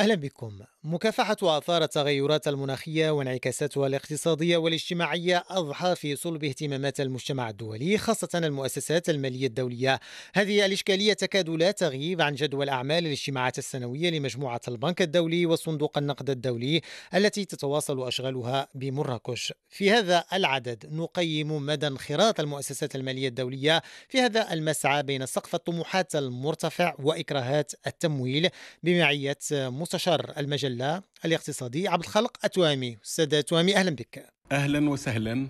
أهلا بكم مكافحة آثار التغيرات المناخية وانعكاساتها الاقتصادية والاجتماعية أضحى في صلب اهتمامات المجتمع الدولي خاصة المؤسسات المالية الدولية هذه الإشكالية تكاد لا تغيب عن جدول أعمال الاجتماعات السنوية لمجموعة البنك الدولي وصندوق النقد الدولي التي تتواصل أشغالها بمراكش في هذا العدد نقيم مدى انخراط المؤسسات المالية الدولية في هذا المسعى بين سقف الطموحات المرتفع وإكراهات التمويل بمعية مستشار المجلة المجلة الاقتصادي عبد الخلق أتوامي استاذ أتوامي اهلا بك اهلا وسهلا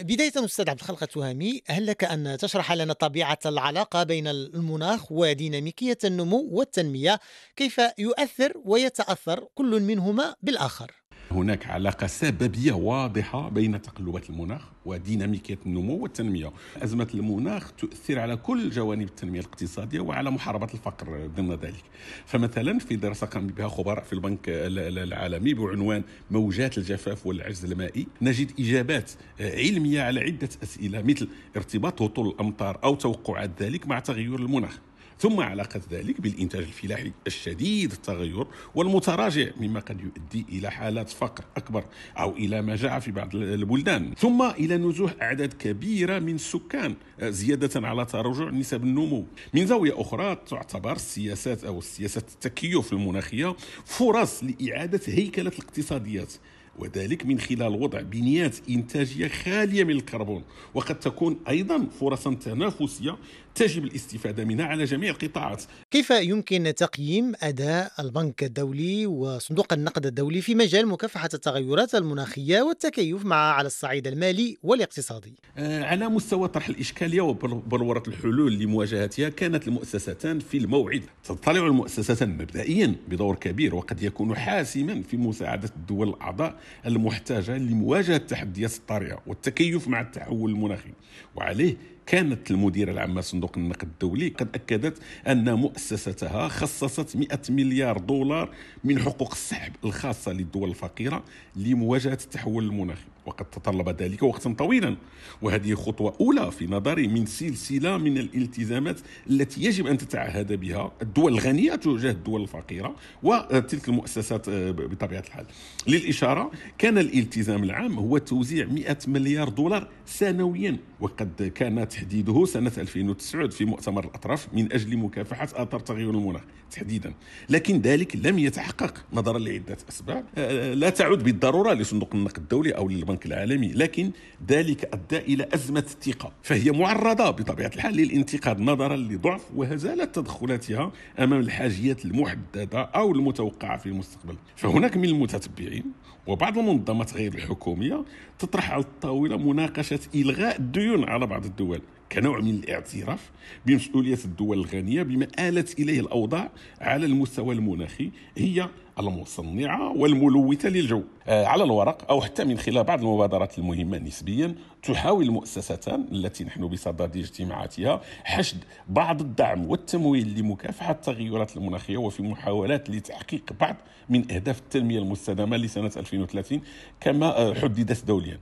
بداية أستاذ عبد الخلق أتوامي هل لك أن تشرح لنا طبيعة العلاقة بين المناخ وديناميكية النمو والتنمية كيف يؤثر ويتأثر كل منهما بالآخر هناك علاقة سببية واضحة بين تقلبات المناخ وديناميكية النمو والتنمية أزمة المناخ تؤثر على كل جوانب التنمية الاقتصادية وعلى محاربة الفقر ضمن ذلك فمثلا في دراسة قام بها خبراء في البنك العالمي بعنوان موجات الجفاف والعجز المائي نجد إجابات علمية على عدة أسئلة مثل ارتباط هطول الأمطار أو توقعات ذلك مع تغير المناخ ثم علاقة ذلك بالإنتاج الفلاحي الشديد التغير والمتراجع مما قد يؤدي إلى حالات فقر أكبر أو إلى مجاعة في بعض البلدان ثم إلى نزوح أعداد كبيرة من السكان زيادة على تراجع نسب النمو من زاوية أخرى تعتبر السياسات أو السياسات التكيف المناخية فرص لإعادة هيكلة الاقتصاديات وذلك من خلال وضع بنيات إنتاجية خالية من الكربون وقد تكون أيضا فرصا تنافسية تجب الاستفادة منها على جميع القطاعات كيف يمكن تقييم أداء البنك الدولي وصندوق النقد الدولي في مجال مكافحة التغيرات المناخية والتكيف مع على الصعيد المالي والاقتصادي آه، على مستوى طرح الإشكالية وبلورة الحلول لمواجهتها كانت المؤسستان في الموعد تطلع المؤسستان مبدئيا بدور كبير وقد يكون حاسما في مساعدة الدول الأعضاء المحتاجة لمواجهة التحديات الطارئة والتكيف مع التحول المناخي وعليه كانت المديرة العامة لصندوق النقد الدولي قد أكدت أن مؤسستها خصصت 100 مليار دولار من حقوق السحب الخاصة للدول الفقيرة لمواجهة التحول المناخي وقد تطلب ذلك وقتا طويلا وهذه خطوة أولى في نظري من سلسلة من الالتزامات التي يجب أن تتعهد بها الدول الغنية تجاه الدول الفقيرة وتلك المؤسسات آه، بطبيعة الحال للإشارة كان الالتزام العام هو توزيع 100 مليار دولار سنويا وقد كان تحديده سنة 2009 في مؤتمر الأطراف من أجل مكافحة آثار تغير المناخ تحديدا لكن ذلك لم يتحقق نظرا لعدة أسباب آه، آه، لا تعود بالضرورة لصندوق النقد الدولي أو للبنك البنك العالمي لكن ذلك أدى إلى أزمة الثقة فهي معرضة بطبيعة الحال للانتقاد نظرا لضعف وهزالة تدخلاتها أمام الحاجيات المحددة أو المتوقعة في المستقبل فهناك من المتتبعين وبعض المنظمات غير الحكومية تطرح على الطاولة مناقشة إلغاء الديون على بعض الدول كنوع من الاعتراف بمسؤولية الدول الغنية بما آلت إليه الأوضاع على المستوى المناخي هي المصنعة والملوثة للجو آه، على الورق أو حتى من خلال بعض المبادرات المهمة نسبيا تحاول المؤسستان التي نحن بصدد اجتماعاتها حشد بعض الدعم والتمويل لمكافحة التغيرات المناخية وفي محاولات لتحقيق بعض من أهداف التنمية المستدامة لسنة 2030 كما آه، حددت دوليا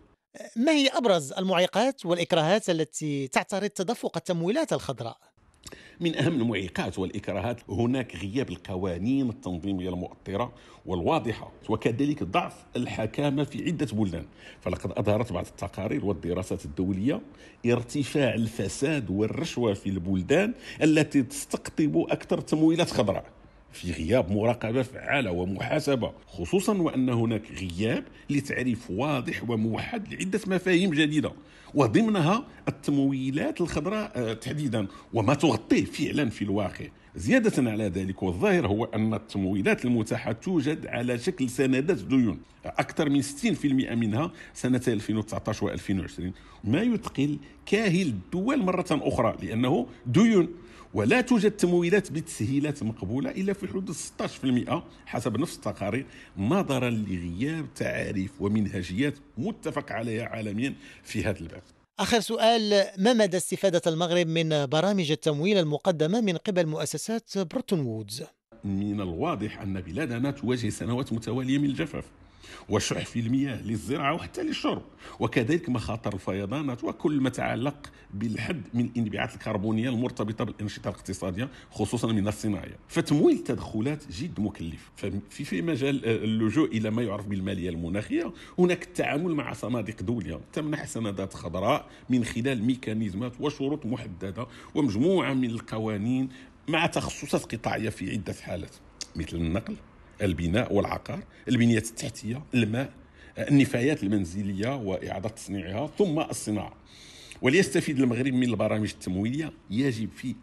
ما هي أبرز المعيقات والإكراهات التي تعترض تدفق التمويلات الخضراء؟ من أهم المعيقات والإكراهات هناك غياب القوانين التنظيمية المؤطرة والواضحة وكذلك ضعف الحكامة في عدة بلدان فلقد أظهرت بعض التقارير والدراسات الدولية ارتفاع الفساد والرشوة في البلدان التي تستقطب أكثر تمويلات خضراء في غياب مراقبة فعالة ومحاسبة خصوصا وأن هناك غياب لتعريف واضح وموحد لعدة مفاهيم جديدة وضمنها التمويلات الخضراء آه، تحديدا وما تغطيه فعلا في الواقع زيادة على ذلك والظاهر هو أن التمويلات المتاحة توجد على شكل سندات ديون أكثر من 60% منها سنة 2019 و 2020 ما يثقل كاهل الدول مرة أخرى لأنه ديون ولا توجد تمويلات بتسهيلات مقبولة إلا في حدود 16% حسب نفس التقارير نظرا لغياب تعاريف ومنهجيات متفق عليها عالميا في هذا الباب آخر سؤال ما مدى استفادة المغرب من برامج التمويل المقدمة من قبل مؤسسات بروتون وودز؟ من الواضح أن بلادنا تواجه سنوات متوالية من الجفاف وشح في المياه للزراعة وحتى للشرب وكذلك مخاطر الفيضانات وكل ما تعلق بالحد من الانبعاث الكربونية المرتبطة بالأنشطة الاقتصادية خصوصا من الصناعية فتمويل التدخلات جد مكلف ففي في مجال آه، اللجوء إلى ما يعرف بالمالية المناخية هناك التعامل مع صناديق دولية تمنح سندات خضراء من خلال ميكانيزمات وشروط محددة ومجموعة من القوانين مع تخصصات قطاعية في عدة حالات مثل النقل البناء والعقار البنية التحتيه الماء النفايات المنزليه واعاده تصنيعها ثم الصناعه وليستفيد المغرب من البرامج التمويليه يجب في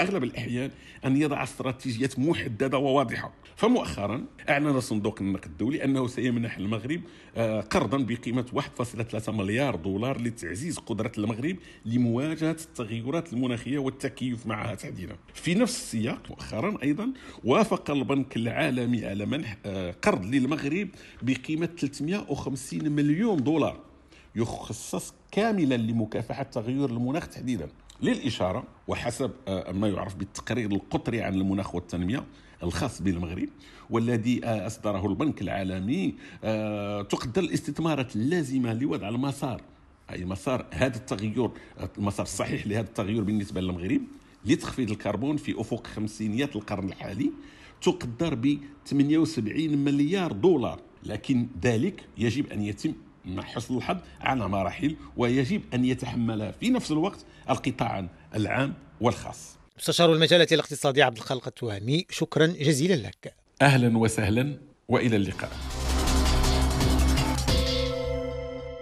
أغلب الأحيان أن يضع استراتيجيات محددة وواضحة فمؤخرا أعلن صندوق النقد الدولي أنه سيمنح المغرب آه، قرضا بقيمة 1.3 مليار دولار لتعزيز قدرة المغرب لمواجهة التغيرات المناخية والتكيف معها تحديدا في نفس السياق مؤخرا أيضا وافق البنك العالمي على منح آه، قرض للمغرب بقيمة 350 مليون دولار يخصص كاملا لمكافحة تغير المناخ تحديدا للإشارة وحسب آه، ما يعرف بالتقرير القطري عن المناخ والتنمية الخاص بالمغرب والذي آه، أصدره البنك العالمي آه، تقدر الاستثمارات اللازمة لوضع المسار أي مسار هذا التغير المسار الصحيح لهذا التغير بالنسبة للمغرب لتخفيض الكربون في أفق خمسينيات القرن الحالي تقدر ب 78 مليار دولار لكن ذلك يجب أن يتم مع حسن الحظ على مراحل ويجب أن يتحملها في نفس الوقت القطاع العام والخاص مستشار المجالة الاقتصادية عبد الخالق التهامي شكرا جزيلا لك أهلا وسهلا وإلى اللقاء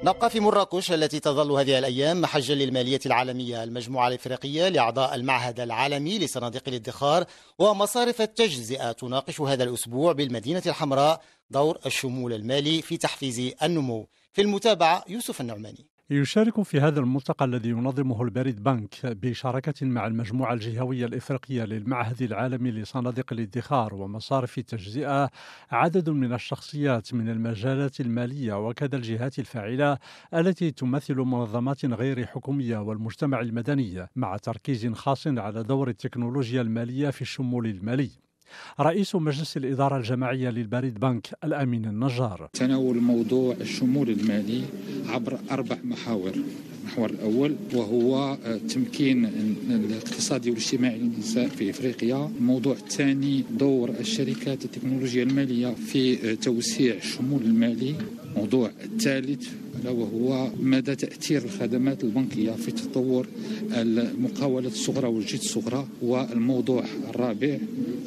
نبقى في مراكش التي تظل هذه الايام محجا للماليه العالميه، المجموعه الافريقيه لاعضاء المعهد العالمي لصناديق الادخار ومصارف التجزئه تناقش هذا الاسبوع بالمدينه الحمراء دور الشمول المالي في تحفيز النمو في المتابعة يوسف النعماني يشارك في هذا الملتقى الذي ينظمه البريد بنك بشراكة مع المجموعة الجهوية الإفريقية للمعهد العالمي لصناديق الادخار ومصارف التجزئة عدد من الشخصيات من المجالات المالية وكذا الجهات الفاعلة التي تمثل منظمات غير حكومية والمجتمع المدني مع تركيز خاص على دور التكنولوجيا المالية في الشمول المالي رئيس مجلس الإدارة الجماعية للبريد بنك الأمين النجار تناول موضوع الشمول المالي عبر أربع محاور المحور الأول وهو آه، تمكين الاقتصادي والاجتماعي للنساء في إفريقيا الموضوع الثاني دور الشركات التكنولوجيا المالية في آه، توسيع الشمول المالي الموضوع الثالث وهو مدى تأثير الخدمات البنكية في تطور المقاولة الصغرى والجد الصغرى والموضوع الرابع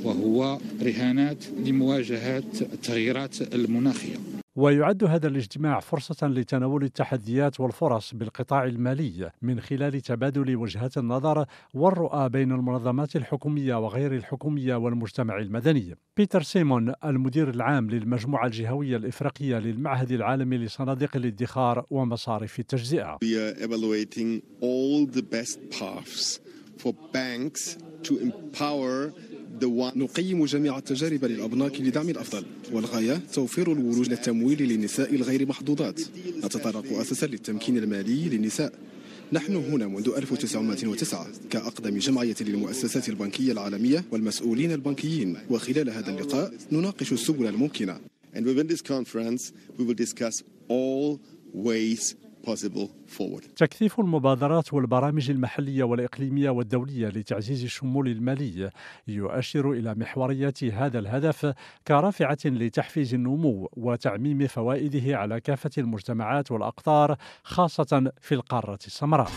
وهو رهانات لمواجهة التغييرات المناخية ويعد هذا الاجتماع فرصة لتناول التحديات والفرص بالقطاع المالي من خلال تبادل وجهات النظر والرؤى بين المنظمات الحكومية وغير الحكومية والمجتمع المدني. بيتر سيمون المدير العام للمجموعة الجهوية الإفريقية للمعهد العالمي لصناديق الادخار ومصارف التجزئة. We are evaluating all the best paths for banks to empower نقيم جميع التجارب للأبناك لدعم الأفضل والغاية توفير الولوج للتمويل للنساء الغير محظوظات نتطرق أساسا للتمكين المالي للنساء نحن هنا منذ 1909 كأقدم جمعية للمؤسسات البنكية العالمية والمسؤولين البنكيين وخلال هذا اللقاء نناقش السبل الممكنة And within this conference we will discuss all ways possible forward. تكثيف المبادرات والبرامج المحلية والإقليمية والدولية لتعزيز الشمول المالي يؤشر إلى محورية هذا الهدف كرافعة لتحفيز النمو وتعميم فوائده على كافة المجتمعات والأقطار خاصة في القارة السمراء.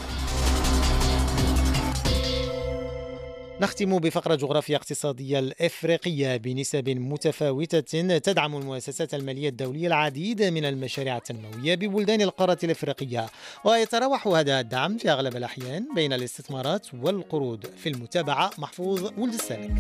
نختم بفقرة جغرافيا اقتصادية الإفريقية بنسب متفاوتة تدعم المؤسسات المالية الدولية العديد من المشاريع التنموية ببلدان القارة الإفريقية ويتراوح هذا الدعم في أغلب الأحيان بين الاستثمارات والقروض في المتابعة محفوظ ولد السالك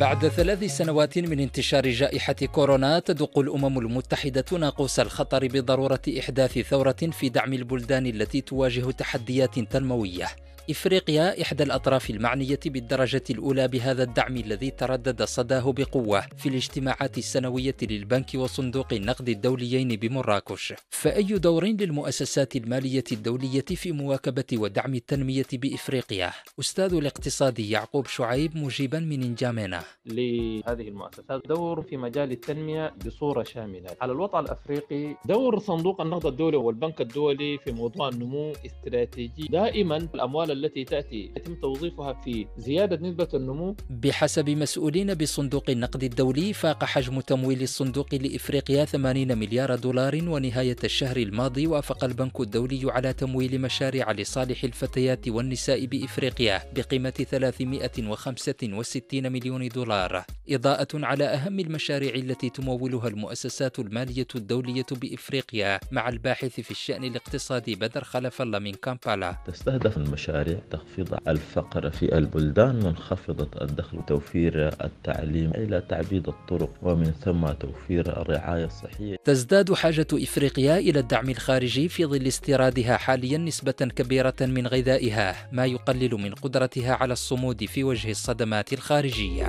بعد ثلاث سنوات من انتشار جائحة كورونا تدق الأمم المتحدة ناقوس الخطر بضرورة إحداث ثورة في دعم البلدان التي تواجه تحديات تنموية إفريقيا إحدى الأطراف المعنية بالدرجة الأولى بهذا الدعم الذي تردد صداه بقوة في الاجتماعات السنوية للبنك وصندوق النقد الدوليين بمراكش فأي دور للمؤسسات المالية الدولية في مواكبة ودعم التنمية بإفريقيا؟ أستاذ الاقتصاد يعقوب شعيب مجيبا من انجامينا لهذه المؤسسات دور في مجال التنمية بصورة شاملة على الوضع الأفريقي دور صندوق النقد الدولي والبنك الدولي في موضوع النمو استراتيجي دائما الأموال التي تأتي يتم توظيفها في زيادة نسبة النمو بحسب مسؤولين بصندوق النقد الدولي فاق حجم تمويل الصندوق لإفريقيا 80 مليار دولار ونهاية الشهر الماضي وافق البنك الدولي على تمويل مشاريع لصالح الفتيات والنساء بإفريقيا بقيمة 365 مليون دولار إضاءة على أهم المشاريع التي تمولها المؤسسات المالية الدولية بإفريقيا مع الباحث في الشأن الاقتصادي بدر خلف الله من كامبالا تستهدف المشاريع مشاريع تخفيض الفقر في البلدان منخفضة الدخل وتوفير التعليم إلى تعبيد الطرق ومن ثم توفير الرعاية الصحية تزداد حاجة إفريقيا إلى الدعم الخارجي في ظل استيرادها حاليا نسبة كبيرة من غذائها ما يقلل من قدرتها على الصمود في وجه الصدمات الخارجية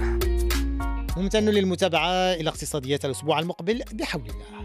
ممتن للمتابعة إلى اقتصاديات الأسبوع المقبل بحول الله